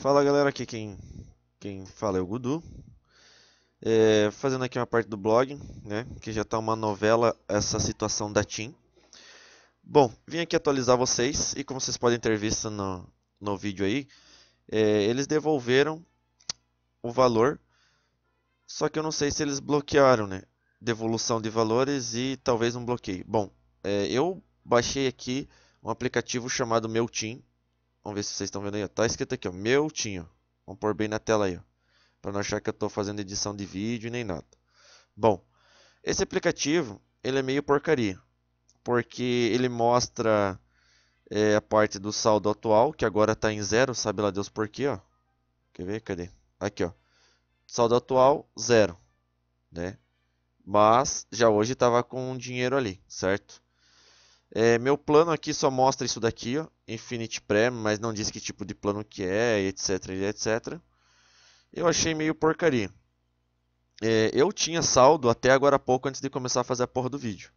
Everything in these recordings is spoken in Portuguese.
Fala galera, aqui quem, quem fala é o Gudu. É, fazendo aqui uma parte do blog, né, que já está uma novela essa situação da TIM. Bom, vim aqui atualizar vocês e como vocês podem ter visto no, no vídeo aí, é, eles devolveram o valor, só que eu não sei se eles bloquearam, né? Devolução de valores e talvez um bloqueio. Bom, é, eu baixei aqui um aplicativo chamado Meu Team, Vamos ver se vocês estão vendo aí. Ó. Tá escrito aqui, ó. Meu tinho. Vamos pôr bem na tela aí, ó. Pra não achar que eu estou fazendo edição de vídeo nem nada. Bom, esse aplicativo, ele é meio porcaria. Porque ele mostra é, a parte do saldo atual, que agora está em zero. Sabe lá Deus por quê, ó. Quer ver? Cadê? Aqui, ó. Saldo atual, zero. Né? Mas já hoje estava com dinheiro ali, certo? É, meu plano aqui só mostra isso daqui, ó. Infinity Prem, mas não diz que tipo de plano que é, etc, etc. Eu achei meio porcaria. É, eu tinha saldo até agora há pouco antes de começar a fazer a porra do vídeo.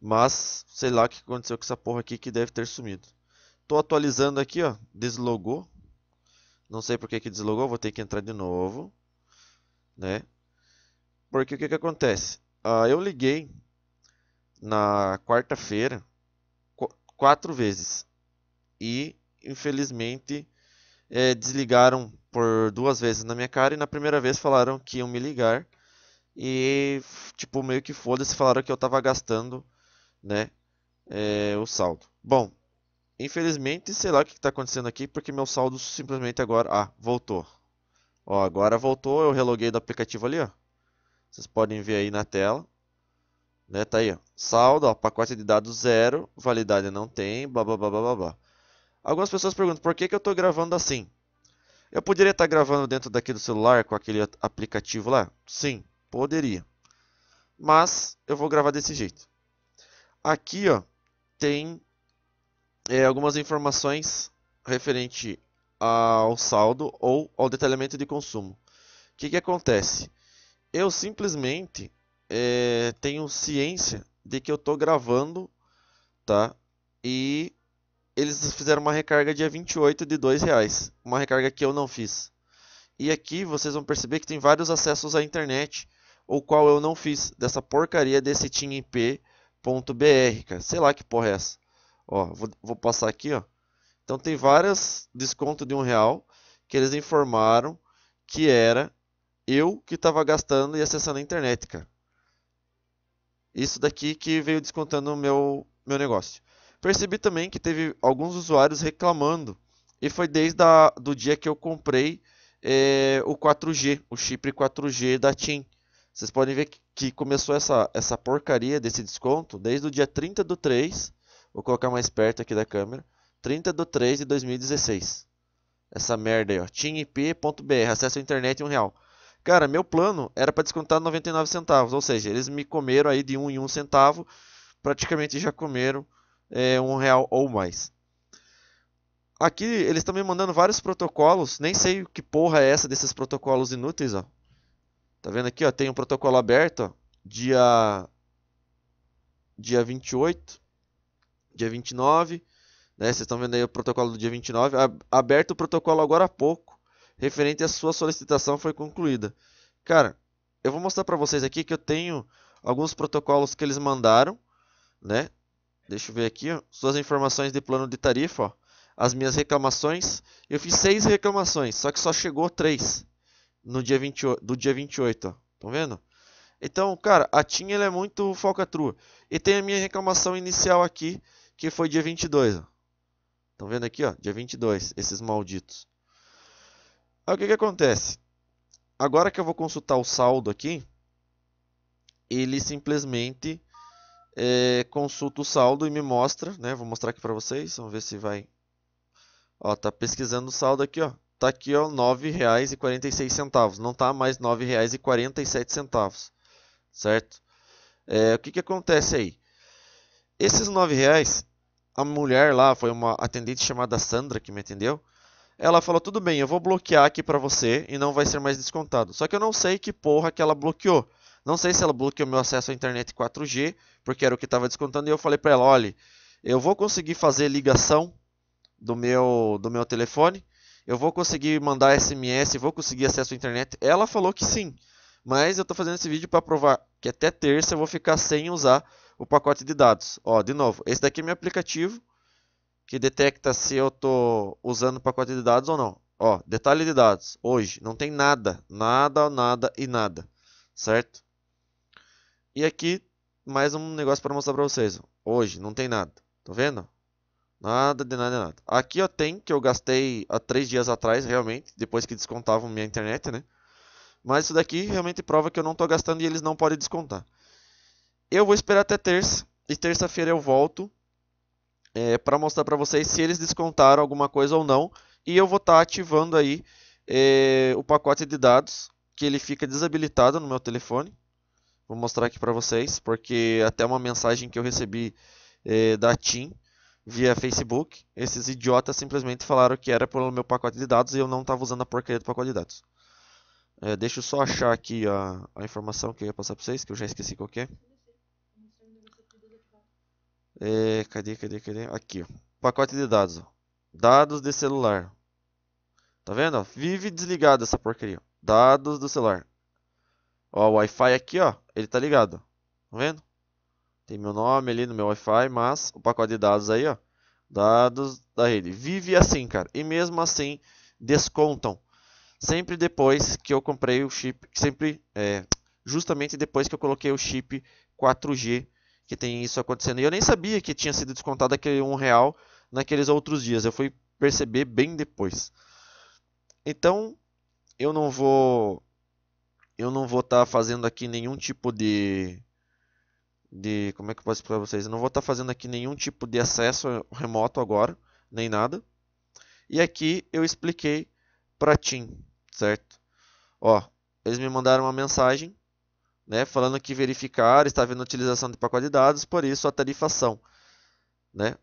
Mas, sei lá o que aconteceu com essa porra aqui que deve ter sumido. Tô atualizando aqui, ó. Deslogou. Não sei por que, que deslogou, vou ter que entrar de novo. Né? Porque o que, que acontece? Ah, eu liguei na quarta-feira qu quatro vezes e infelizmente é, desligaram por duas vezes na minha cara e na primeira vez falaram que iam me ligar e tipo meio que foda-se falaram que eu tava gastando né é, o saldo. Bom, infelizmente sei lá o que está acontecendo aqui porque meu saldo simplesmente agora ah voltou. Ó, agora voltou, eu reloguei do aplicativo ali, ó. Vocês podem ver aí na tela. Né, tá aí, ó. Saldo, ó, pacote de dados zero, validade não tem, blá blá blá blá blá. Algumas pessoas perguntam por que, que eu estou gravando assim. Eu poderia estar gravando dentro daqui do celular com aquele aplicativo lá? Sim, poderia. Mas eu vou gravar desse jeito. Aqui ó, tem é, algumas informações referente ao saldo ou ao detalhamento de consumo. O que, que acontece? Eu simplesmente é, tenho ciência de que eu estou gravando tá? e eles fizeram uma recarga dia 28 de R$ reais, uma recarga que eu não fiz. E aqui vocês vão perceber que tem vários acessos à internet, o qual eu não fiz, dessa porcaria desse timip.br, cara. Sei lá que porra é essa. Ó, vou, vou passar aqui, ó. Então tem vários desconto de um real que eles informaram que era eu que estava gastando e acessando a internet, cara. Isso daqui que veio descontando o meu, meu negócio. Percebi também que teve alguns usuários reclamando. E foi desde a, do dia que eu comprei é, o 4G, o chip 4G da TIM. Vocês podem ver que começou essa, essa porcaria desse desconto desde o dia 30 do 3. Vou colocar mais perto aqui da câmera. 30 do 3 de 2016. Essa merda aí, ó. TIMIP.br, acesso à internet um real. Cara, meu plano era para descontar 99 centavos, ou seja, eles me comeram aí de um em um centavo, praticamente já comeram é, um real ou mais. Aqui eles estão me mandando vários protocolos, nem sei o que porra é essa desses protocolos inúteis, ó. Tá vendo aqui, ó, tem um protocolo aberto, ó, dia dia 28, dia 29, né? Vocês estão vendo aí o protocolo do dia 29, aberto o protocolo agora há pouco, referente à sua solicitação foi concluída. Cara, eu vou mostrar para vocês aqui que eu tenho alguns protocolos que eles mandaram, né? Deixa eu ver aqui, ó, suas informações de plano de tarifa, ó, as minhas reclamações. Eu fiz seis reclamações, só que só chegou três no dia 20, do dia 28, estão vendo? Então, cara, a TIM ela é muito falcatrua. E tem a minha reclamação inicial aqui, que foi dia 22. Estão vendo aqui, ó? Dia 22, esses malditos. Aí, o que, que acontece? Agora que eu vou consultar o saldo aqui, ele simplesmente é, o saldo e me mostra, né? Vou mostrar aqui para vocês, vamos ver se vai. Ó, tá pesquisando o saldo aqui, ó. Tá aqui, ó, R$ 9,46. Não tá mais R$ 9,47, certo? É, o que que acontece aí? Esses R$ 9,00, a mulher lá, foi uma atendente chamada Sandra que me atendeu, ela falou: tudo bem, eu vou bloquear aqui para você e não vai ser mais descontado. Só que eu não sei que porra que ela bloqueou. Não sei se ela bloqueou meu acesso à internet 4G, porque era o que estava descontando, e eu falei para ela, olha, eu vou conseguir fazer ligação do meu, do meu telefone, eu vou conseguir mandar SMS, vou conseguir acesso à internet. Ela falou que sim, mas eu estou fazendo esse vídeo para provar que até terça eu vou ficar sem usar o pacote de dados. Ó, de novo, esse daqui é meu aplicativo, que detecta se eu estou usando o pacote de dados ou não. Ó, detalhe de dados, hoje não tem nada, nada, nada e nada, certo? E aqui, mais um negócio para mostrar para vocês. Hoje, não tem nada. Tá vendo? Nada de nada de nada. Aqui ó, tem que eu gastei há três dias atrás, realmente, depois que descontavam minha internet, né? Mas isso daqui realmente prova que eu não estou gastando e eles não podem descontar. Eu vou esperar até terça. E terça-feira eu volto é, para mostrar para vocês se eles descontaram alguma coisa ou não. E eu vou estar tá ativando aí é, o pacote de dados, que ele fica desabilitado no meu telefone. Vou mostrar aqui para vocês, porque até uma mensagem que eu recebi é, da TIM via Facebook, esses idiotas simplesmente falaram que era pelo meu pacote de dados e eu não estava usando a porcaria do pacote de dados. É, deixa eu só achar aqui a, a, informação que eu ia passar para vocês, que eu já esqueci qual é. é. cadê, cadê, cadê? Aqui, ó. pacote de dados. Ó. Dados de celular. Tá vendo? Ó? Vive desligado essa porcaria. Dados do celular. Ó, o Wi-Fi aqui, ó, ele tá ligado. Tá vendo? Tem meu nome ali no meu Wi-Fi, mas o pacote de dados aí, ó, dados da rede. Vive assim, cara. E mesmo assim, descontam. Sempre depois que eu comprei o chip, sempre, é, justamente depois que eu coloquei o chip 4G, que tem isso acontecendo. E eu nem sabia que tinha sido descontado aquele um real naqueles outros dias. Eu fui perceber bem depois. Então, eu não vou eu não vou estar tá fazendo aqui nenhum tipo de de como é que eu posso explicar para vocês? Eu não vou estar tá fazendo aqui nenhum tipo de acesso remoto agora, nem nada. E aqui eu expliquei para TIM, certo? Ó, eles me mandaram uma mensagem, né, falando que verificar está havendo utilização de pacote de dados, por isso a tarifação, né?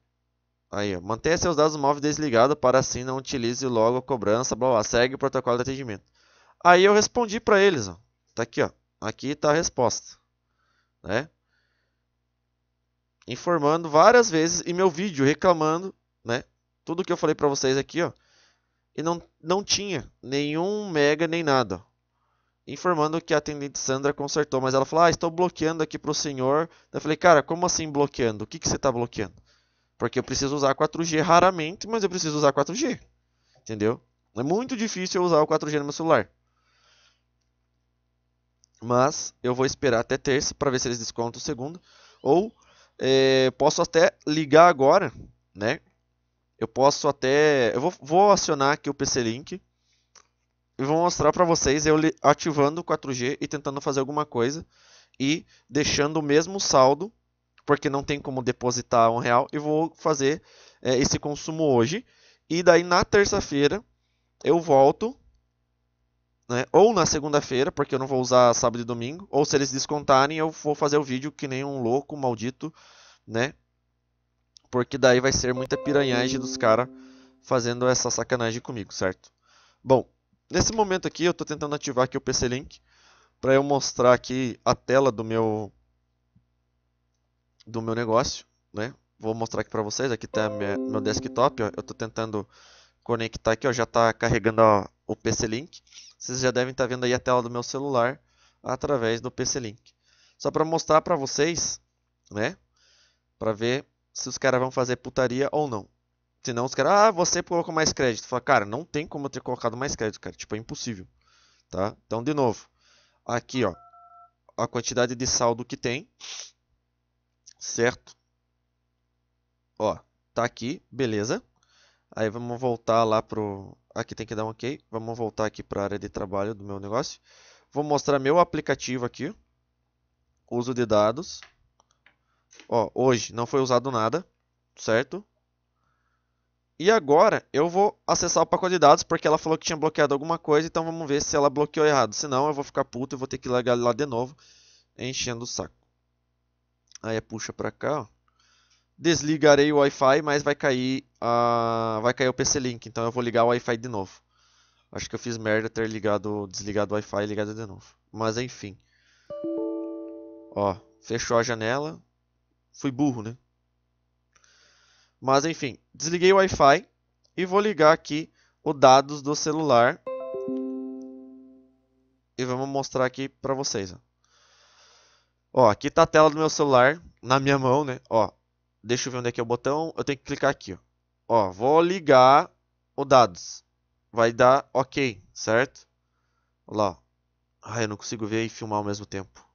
Aí, ó, mantenha seus dados móveis desligados para assim não utilize logo a cobrança, blá, blá, segue o protocolo de atendimento. Aí eu respondi para eles, ó. Tá aqui, ó. Aqui tá a resposta, né? Informando várias vezes e meu vídeo reclamando, né? Tudo que eu falei para vocês aqui, ó. E não não tinha nenhum mega nem nada. Informando que a atendente Sandra consertou, mas ela falou: "Ah, estou bloqueando aqui pro senhor". Eu falei: "Cara, como assim bloqueando? O que que você tá bloqueando?" Porque eu preciso usar 4G raramente, mas eu preciso usar 4G. Entendeu? É muito difícil eu usar o 4G no meu celular. Mas eu vou esperar até terça para ver se eles descontam o segundo. Ou é, posso até ligar agora, né? Eu posso até. Eu vou, vou acionar aqui o PC Link. E vou mostrar para vocês eu ativando o 4G e tentando fazer alguma coisa. E deixando o mesmo saldo, porque não tem como depositar um real. E vou fazer é, esse consumo hoje. E daí na terça-feira eu volto né? Ou na segunda-feira, porque eu não vou usar sábado e domingo. Ou se eles descontarem, eu vou fazer o vídeo que nem um louco maldito, né? Porque daí vai ser muita piranhagem dos caras fazendo essa sacanagem comigo, certo? Bom, nesse momento aqui eu estou tentando ativar aqui o PC Link para eu mostrar aqui a tela do meu do meu negócio, né? Vou mostrar aqui para vocês, aqui tá meu desktop, ó. eu estou tentando conectar aqui, ó, já está carregando ó, o PC Link. Vocês já devem estar tá vendo aí a tela do meu celular através do PC Link. Só para mostrar para vocês, né? Para ver se os caras vão fazer putaria ou não. Senão os caras, ah, você colocou mais crédito. Fala, cara, não tem como eu ter colocado mais crédito, cara. Tipo, é impossível. Tá? Então, de novo, aqui, ó, a quantidade de saldo que tem, certo? Ó, tá aqui, beleza. Aí vamos voltar lá pro, Aqui tem que dar um OK. Vamos voltar aqui para a área de trabalho do meu negócio. Vou mostrar meu aplicativo aqui. Uso de dados. Ó, hoje não foi usado nada, certo? E agora eu vou acessar o pacote de dados porque ela falou que tinha bloqueado alguma coisa, então vamos ver se ela bloqueou errado. Se não, eu vou ficar puto e vou ter que largar lá de novo, enchendo o saco. Aí puxa para cá, ó desligarei o Wi-Fi, mas vai cair a vai cair o PC Link, então eu vou ligar o Wi-Fi de novo. Acho que eu fiz merda ter ligado, desligado o Wi-Fi e ligado de novo. Mas enfim. Ó, fechou a janela. Fui burro, né? Mas enfim, desliguei o Wi-Fi e vou ligar aqui os dados do celular. E vamos mostrar aqui para vocês, ó. Ó, aqui tá a tela do meu celular na minha mão, né? Ó, Deixa eu ver onde é que é o botão. Eu tenho que clicar aqui. Ó, vou ligar os dados. Vai dar OK, certo? Olha lá. Ah, eu não consigo ver e filmar ao mesmo tempo.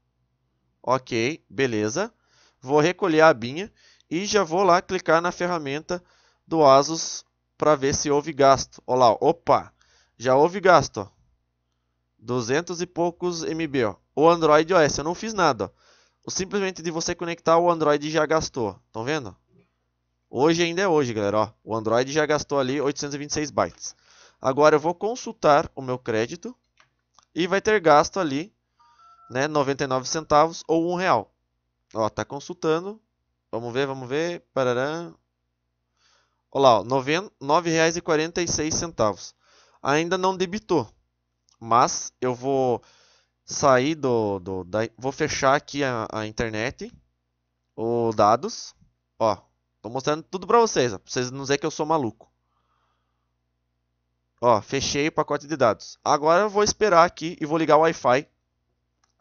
Ok, beleza. Vou recolher a abinha e já vou lá clicar na ferramenta do Asus para ver se houve gasto. Olha lá, opa, já houve gasto. Ó. 200 e poucos MB. Ó. O Android OS, eu não fiz nada. Ó simplesmente de você conectar o Android já gastou. Estão vendo? Hoje ainda é hoje, galera. Ó, o Android já gastou ali 826 bytes. Agora eu vou consultar o meu crédito e vai ter gasto ali né, 99 centavos ou 1 real. Ó, tá consultando. Vamos ver, vamos ver. Parará. Olha lá, R$ 9,46. Ainda não debitou. Mas eu vou sair do, do da, vou fechar aqui a, a internet, os dados, ó, tô mostrando tudo para vocês, ó, pra vocês não dizer que eu sou maluco. Ó, fechei o pacote de dados. Agora eu vou esperar aqui e vou ligar o Wi-Fi,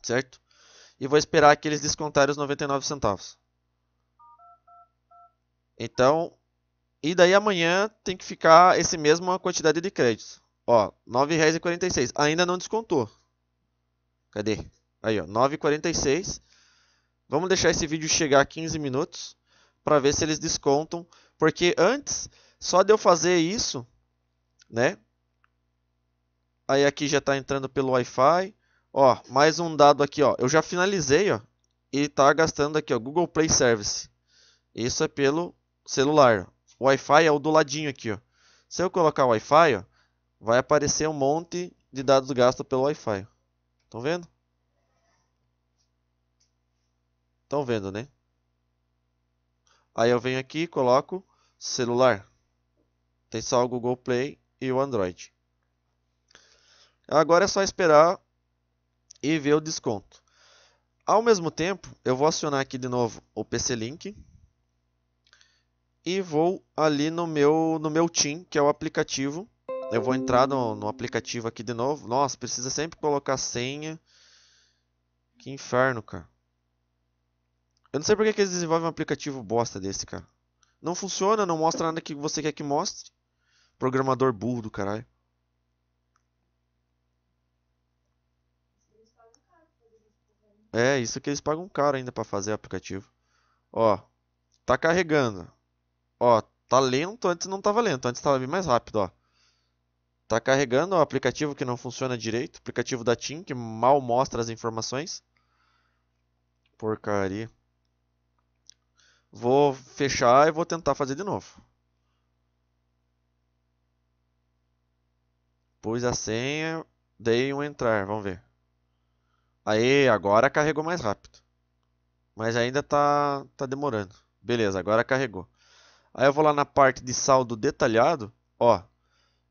certo? E vou esperar que eles descontarem os 99 centavos. Então, e daí amanhã tem que ficar essa mesma quantidade de créditos. Ó, R$ 9,46. Ainda não descontou. Cadê? Aí, ó, 9h46. Vamos deixar esse vídeo chegar a 15 minutos para ver se eles descontam. Porque antes, só de eu fazer isso, né? Aí aqui já está entrando pelo Wi-Fi. Ó, mais um dado aqui, ó. Eu já finalizei, ó. E tá gastando aqui, ó, Google Play Service. Isso é pelo celular. Wi-Fi é o do ladinho aqui, ó. Se eu colocar Wi-Fi, ó, vai aparecer um monte de dados gastos pelo Wi-Fi. Estão vendo? Estão vendo, né? Aí eu venho aqui e coloco celular. Tem só o Google Play e o Android. Agora é só esperar e ver o desconto. Ao mesmo tempo, eu vou acionar aqui de novo o PC Link e vou ali no meu no meu Team, que é o aplicativo eu vou entrar no, no aplicativo aqui de novo. Nossa, precisa sempre colocar senha. Que inferno, cara. Eu não sei porque que eles desenvolvem um aplicativo bosta desse, cara. Não funciona, não mostra nada que você quer que mostre. Programador burro do caralho. É, isso que eles pagam caro ainda para fazer o aplicativo. Ó, tá carregando. Ó, tá lento, antes não tava lento, antes tava bem mais rápido, ó. Tá carregando o aplicativo que não funciona direito, aplicativo da TIM que mal mostra as informações. Porcaria. Vou fechar e vou tentar fazer de novo. Pus a senha, dei um entrar, vamos ver. Aí, agora carregou mais rápido. Mas ainda tá, tá demorando. Beleza, agora carregou. Aí eu vou lá na parte de saldo detalhado, ó,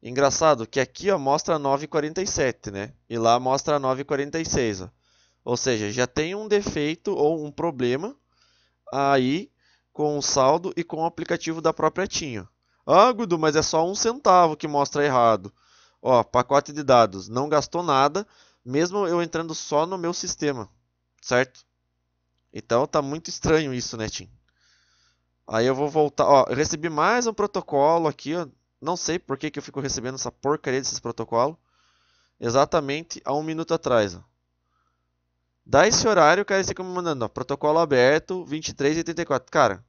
Engraçado que aqui ó, mostra 9,47, né? E lá mostra 9,46. Ou seja, já tem um defeito ou um problema aí com o saldo e com o aplicativo da própria Tinho. Ah, Gudu, mas é só um centavo que mostra errado. Ó, pacote de dados, não gastou nada, mesmo eu entrando só no meu sistema, certo? Então tá muito estranho isso, né, Tim? Aí eu vou voltar, ó, eu recebi mais um protocolo aqui, ó, não sei por que, que eu fico recebendo essa porcaria desses protocolos. Exatamente há um minuto atrás. Ó. Dá esse horário, o cara fica me mandando, ó, protocolo aberto, 23 e 84. Cara,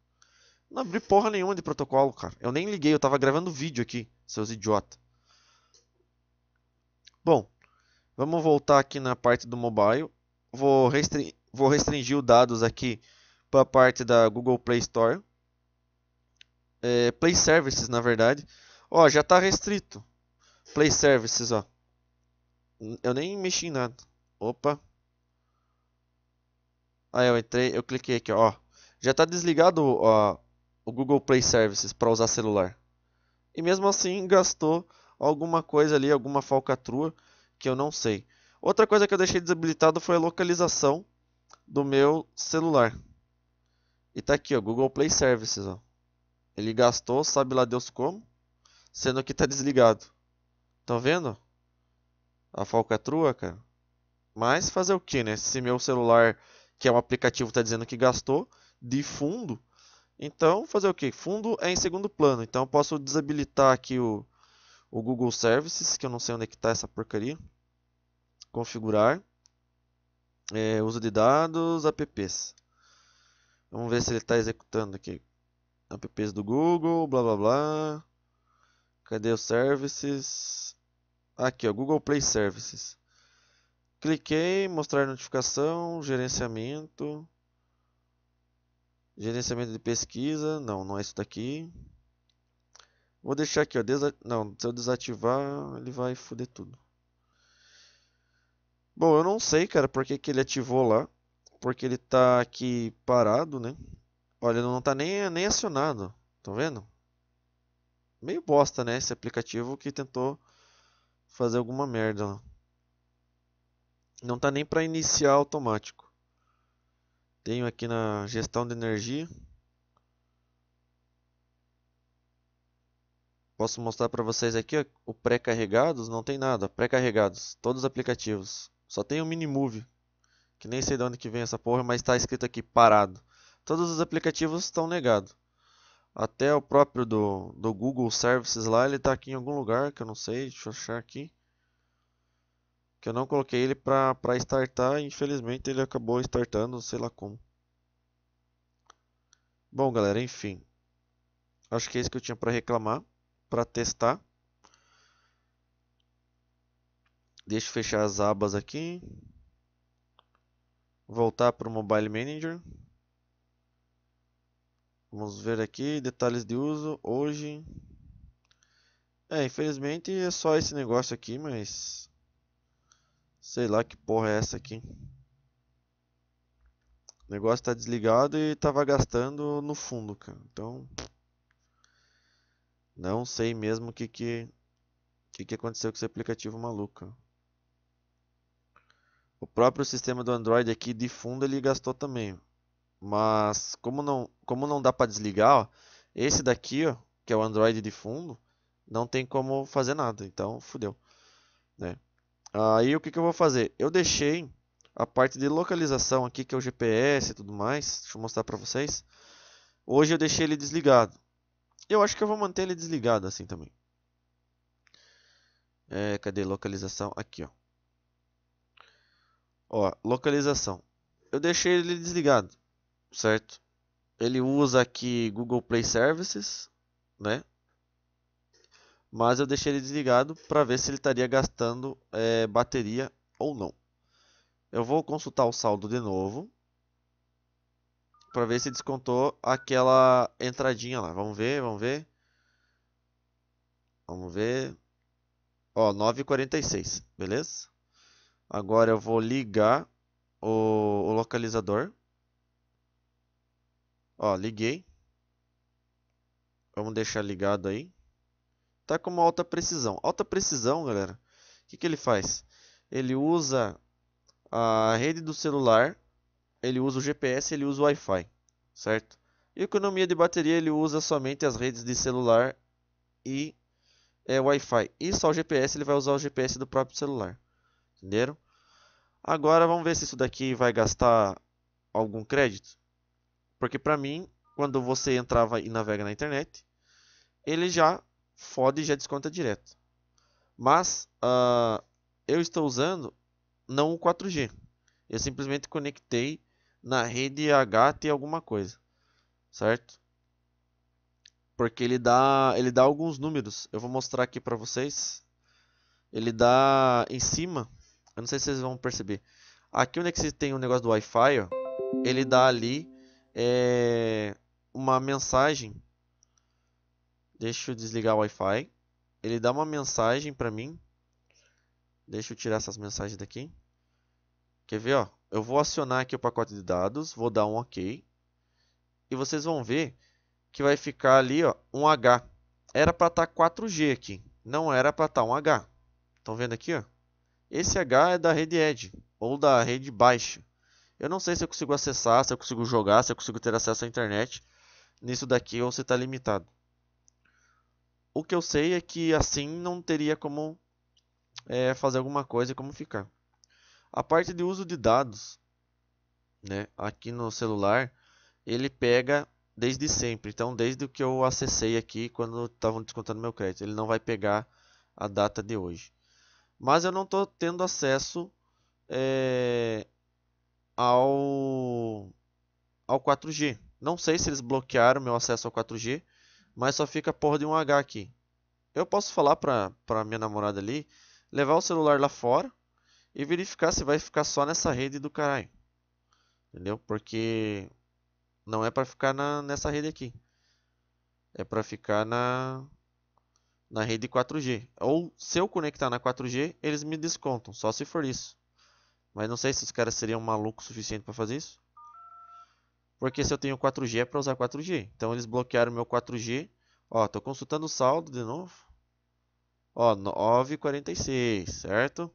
não abri porra nenhuma de protocolo, cara. Eu nem liguei, eu tava gravando vídeo aqui, seus idiota. Bom, vamos voltar aqui na parte do mobile. Vou, restri vou restringir os dados aqui para a parte da Google Play Store. É, Play Services, na verdade. Ó, já tá restrito. Play Services, ó. Eu nem mexi em nada. Opa. Aí eu entrei, eu cliquei aqui, ó. Já tá desligado ó, o Google Play Services para usar celular. E mesmo assim gastou alguma coisa ali, alguma falcatrua que eu não sei. Outra coisa que eu deixei desabilitado foi a localização do meu celular. E tá aqui, ó, Google Play Services, ó. Ele gastou, sabe lá Deus como sendo que tá desligado. Tá vendo? A falcatrua, é cara. Mas fazer o que, né? Se meu celular, que é um aplicativo, tá dizendo que gastou de fundo, então fazer o que? Fundo é em segundo plano. Então eu posso desabilitar aqui o, o Google Services, que eu não sei onde é que tá essa porcaria. Configurar. É, uso de dados, apps. Vamos ver se ele está executando aqui. Apps do Google, blá blá blá. Cadê os services? Aqui, ó, Google Play Services. Cliquei, mostrar notificação, gerenciamento, gerenciamento de pesquisa, não, não é isso daqui. Vou deixar aqui, ó, não, se eu desativar, ele vai foder tudo. Bom, eu não sei, cara, por que, que ele ativou lá, porque ele tá aqui parado, né? Olha, não tá nem, nem acionado, tá vendo? meio bosta, né? Esse aplicativo que tentou fazer alguma merda Não tá nem para iniciar automático. Tenho aqui na gestão de energia. Posso mostrar para vocês aqui ó, o pré-carregados, não tem nada, pré-carregados, todos os aplicativos. Só tem o Minimove, que nem sei de onde que vem essa porra, mas está escrito aqui parado. Todos os aplicativos estão negados. Até o próprio do, do Google Services lá, ele tá aqui em algum lugar, que eu não sei, deixa eu achar aqui. Que eu não coloquei ele pra, pra startar, infelizmente ele acabou startando, sei lá como. Bom galera, enfim. Acho que é isso que eu tinha para reclamar, para testar. Deixa eu fechar as abas aqui. Voltar para o Mobile Manager. Vamos ver aqui, detalhes de uso, hoje. É, infelizmente é só esse negócio aqui, mas... Sei lá que porra é essa aqui. O negócio está desligado e estava gastando no fundo, cara. Então... Não sei mesmo o que que... O que aconteceu com esse aplicativo maluco. O próprio sistema do Android aqui de fundo ele gastou também. Mas como não, como não dá para desligar, ó, esse daqui, ó, que é o Android de fundo, não tem como fazer nada. Então, fudeu. Né? Aí o que, que eu vou fazer? Eu deixei a parte de localização aqui, que é o GPS e tudo mais. Deixa eu mostrar para vocês. Hoje eu deixei ele desligado. Eu acho que eu vou manter ele desligado assim também. É, cadê localização? Aqui, ó. Ó, localização. Eu deixei ele desligado certo? Ele usa aqui Google Play Services, né? Mas eu deixei ele desligado para ver se ele estaria gastando é, bateria ou não. Eu vou consultar o saldo de novo para ver se descontou aquela entradinha lá. Vamos ver, vamos ver. Vamos ver. Ó, 9,46, beleza? Agora eu vou ligar o, o localizador. Ó, liguei. Vamos deixar ligado aí. Tá com uma alta precisão. Alta precisão, galera. O que, que ele faz? Ele usa a rede do celular, ele usa o GPS, ele usa o Wi-Fi, certo? E economia de bateria, ele usa somente as redes de celular e é, Wi-Fi. E só o GPS, ele vai usar o GPS do próprio celular. Entenderam? Agora vamos ver se isso daqui vai gastar algum crédito. Porque para mim, quando você entrava e navega na internet, ele já fode e já desconta direto. Mas uh, eu estou usando não o 4G. Eu simplesmente conectei na rede HT alguma coisa, certo? Porque ele dá, ele dá alguns números. Eu vou mostrar aqui para vocês. Ele dá em cima. Eu não sei se vocês vão perceber. Aqui onde é que você tem o um negócio do Wi-Fi, ó, ele dá ali é uma mensagem. Deixa eu desligar o Wi-Fi. Ele dá uma mensagem para mim. Deixa eu tirar essas mensagens daqui. Quer ver, ó? Eu vou acionar aqui o pacote de dados, vou dar um OK. E vocês vão ver que vai ficar ali, ó, um H. Era para estar tá 4G aqui, não era para estar tá um H. Estão vendo aqui, ó? Esse H é da rede Edge ou da rede baixa. Eu não sei se eu consigo acessar, se eu consigo jogar, se eu consigo ter acesso à internet nisso daqui ou se está limitado. O que eu sei é que assim não teria como é, fazer alguma coisa e como ficar. A parte de uso de dados, né, aqui no celular, ele pega desde sempre. Então, desde que eu acessei aqui quando estavam descontando meu crédito, ele não vai pegar a data de hoje. Mas eu não estou tendo acesso é, 4G. Não sei se eles bloquearam meu acesso ao 4G, mas só fica a porra de um H aqui. Eu posso falar pra, pra minha namorada ali, levar o celular lá fora e verificar se vai ficar só nessa rede do caralho. Entendeu? Porque não é para ficar na, nessa rede aqui. É para ficar na na rede 4G. Ou se eu conectar na 4G, eles me descontam, só se for isso. Mas não sei se os caras seriam malucos o suficiente para fazer isso. Porque se eu tenho 4G é para usar 4G. Então eles bloquearam meu 4G. Ó, tô consultando o saldo de novo. Ó, 9,46, certo?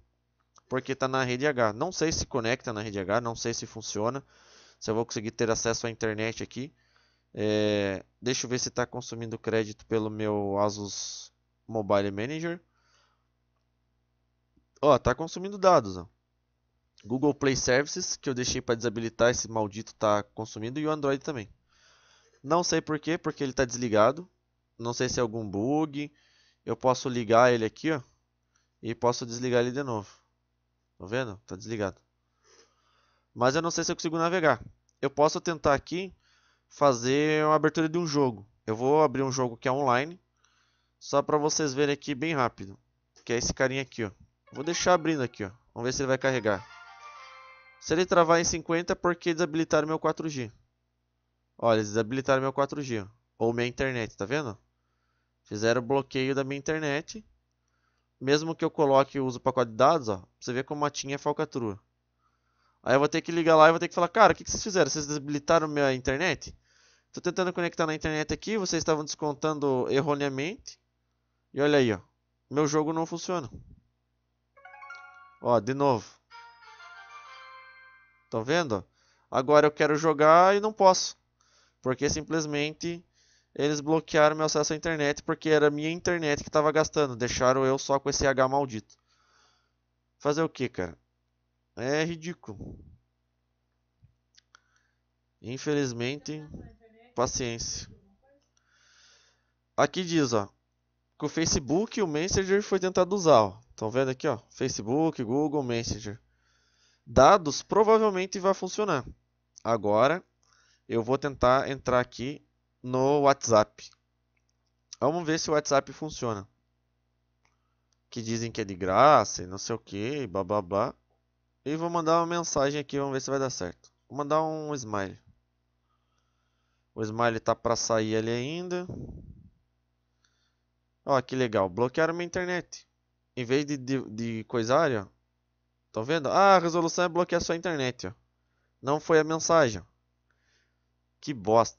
Porque tá na rede H. Não sei se conecta na rede H, não sei se funciona. Se eu vou conseguir ter acesso à internet aqui. É, deixa eu ver se está consumindo crédito pelo meu Asus Mobile Manager. Ó, tá consumindo dados, ó. Google Play Services, que eu deixei para desabilitar, esse maldito tá consumindo, e o Android também. Não sei por quê, porque ele tá desligado. Não sei se é algum bug. Eu posso ligar ele aqui, ó, e posso desligar ele de novo. Tá vendo? Tá desligado. Mas eu não sei se eu consigo navegar. Eu posso tentar aqui fazer uma abertura de um jogo. Eu vou abrir um jogo que é online, só para vocês verem aqui bem rápido, que é esse carinha aqui, ó. Vou deixar abrindo aqui, ó. Vamos ver se ele vai carregar. Se ele travar em 50 por que desabilitaram meu 4G. Olha, eles desabilitaram meu 4G. Ou minha internet, tá vendo? Fizeram bloqueio da minha internet. Mesmo que eu coloque e use o pacote de dados, ó. Pra você ver como a TIM é falcatrua. Aí eu vou ter que ligar lá e vou ter que falar, cara, o que, que vocês fizeram? Vocês desabilitaram minha internet? Tô tentando conectar na internet aqui, vocês estavam descontando erroneamente. E olha aí, ó. Meu jogo não funciona. Ó, de novo. Estão tá vendo? Agora eu quero jogar e não posso. Porque simplesmente eles bloquearam meu acesso à internet porque era a minha internet que estava gastando. Deixaram eu só com esse H maldito. Fazer o que, cara? É ridículo. Infelizmente, paciência. Aqui diz, ó. Que o Facebook e o Messenger foi tentado usar, ó. Estão vendo aqui, ó. Facebook, Google, Messenger dados, provavelmente vai funcionar. Agora, eu vou tentar entrar aqui no WhatsApp. Vamos ver se o WhatsApp funciona. Que dizem que é de graça e não sei o que, bababá. E vou mandar uma mensagem aqui, vamos ver se vai dar certo. Vou mandar um smile. O smile tá para sair ali ainda. Ó, que legal. Bloquearam minha internet. Em vez de, de, de coisar, ó, Estão vendo? Ah, a resolução é bloquear sua internet. Ó. Não foi a mensagem. Que bosta.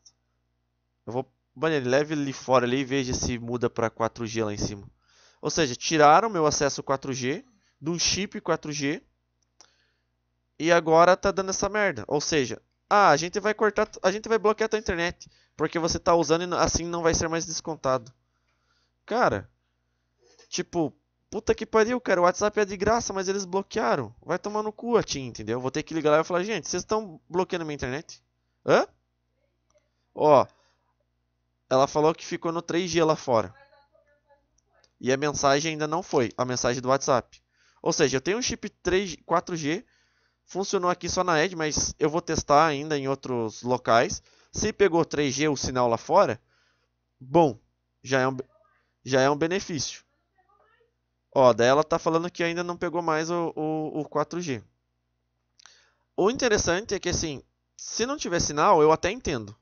Eu vou... Mano, leve ele fora ali e veja se muda para 4G lá em cima. Ou seja, tiraram meu acesso 4G de um chip 4G. E agora tá dando essa merda. Ou seja, ah, a gente vai cortar, a gente vai bloquear tua internet, porque você tá usando e assim não vai ser mais descontado. Cara, tipo, Puta que pariu, cara, o WhatsApp é de graça, mas eles bloquearam. Vai tomar no cu a TIM, entendeu? Vou ter que ligar lá e falar, gente, vocês estão bloqueando minha internet? Hã? Ó, ela falou que ficou no 3G lá fora. E a mensagem ainda não foi, a mensagem do WhatsApp. Ou seja, eu tenho um chip 3, 4G, funcionou aqui só na Edge, mas eu vou testar ainda em outros locais. Se pegou 3G o sinal lá fora, bom, já é um, já é um benefício. Ó, daí ela tá falando que ainda não pegou mais o, o, o 4G. O interessante é que assim, se não tiver sinal, eu até entendo.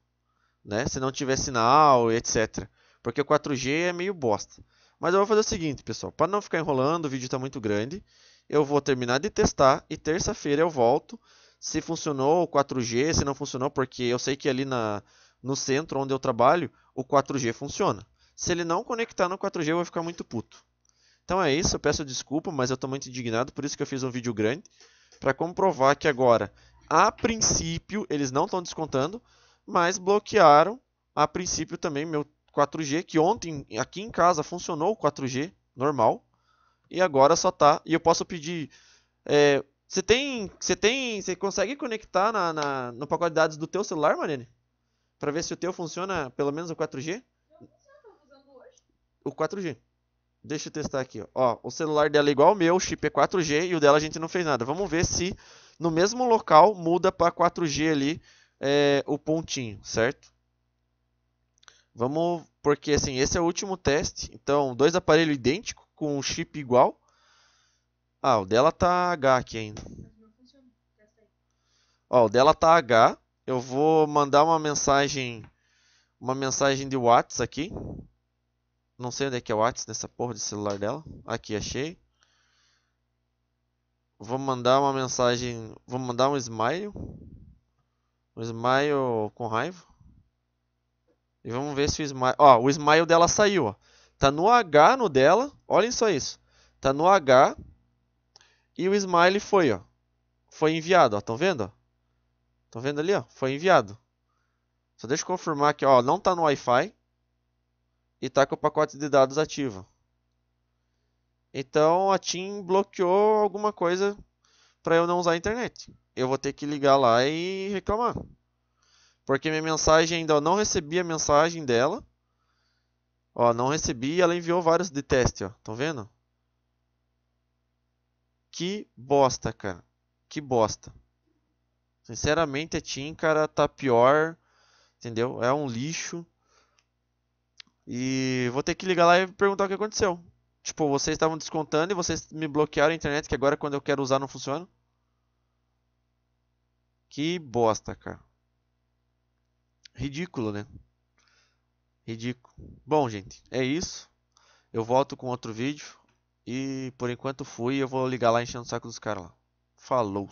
Né? Se não tiver sinal, etc. Porque o 4G é meio bosta. Mas eu vou fazer o seguinte, pessoal. Para não ficar enrolando, o vídeo está muito grande. Eu vou terminar de testar e terça-feira eu volto. Se funcionou o 4G, se não funcionou, porque eu sei que ali na, no centro onde eu trabalho, o 4G funciona. Se ele não conectar no 4G, eu vou ficar muito puto. Então é isso, eu peço desculpa, mas eu estou muito indignado, por isso que eu fiz um vídeo grande, para comprovar que agora, a princípio, eles não estão descontando, mas bloquearam, a princípio, também meu 4G, que ontem aqui em casa funcionou o 4G normal, e agora só tá, e eu posso pedir... É, você tem, você tem, você consegue conectar na, na, no pacote de dados do teu celular, Marlene? Para ver se o teu funciona pelo menos o 4G? Não funciona, tô usando hoje. O 4G. Deixa eu testar aqui. Ó, o celular dela é igual ao meu, o chip é 4G e o dela a gente não fez nada. Vamos ver se no mesmo local muda para 4G ali é, o pontinho, certo? Vamos, porque assim, esse é o último teste. Então, dois aparelhos idênticos com um chip igual. Ah, o dela tá H aqui ainda. Ó, o dela tá H. Eu vou mandar uma mensagem, uma mensagem de WhatsApp aqui não sei onde é que é o WhatsApp dessa porra de celular dela. Aqui, achei. Vou mandar uma mensagem. Vou mandar um smile. Um smile com raiva. E vamos ver se o smile. Ó, o smile dela saiu, ó. Tá no H no dela. Olhem só isso. Tá no H. E o smile foi, ó. Foi enviado, ó. Estão vendo? Estão vendo ali, ó? Foi enviado. Só deixa eu confirmar aqui, ó. Não tá no Wi-Fi e está com o pacote de dados ativo. Então a TIM bloqueou alguma coisa para eu não usar a internet. Eu vou ter que ligar lá e reclamar. Porque minha mensagem ainda eu não recebi a mensagem dela. Ó, não recebi ela enviou vários de teste, ó. Estão vendo? Que bosta, cara. Que bosta. Sinceramente, a Team, cara, tá pior. Entendeu? É um lixo. E vou ter que ligar lá e perguntar o que aconteceu. Tipo, vocês estavam descontando e vocês me bloquearam a internet, que agora quando eu quero usar não funciona. Que bosta, cara. Ridículo, né? Ridículo. Bom, gente, é isso. Eu volto com outro vídeo. E por enquanto fui. Eu vou ligar lá enchendo o saco dos caras lá. Falou.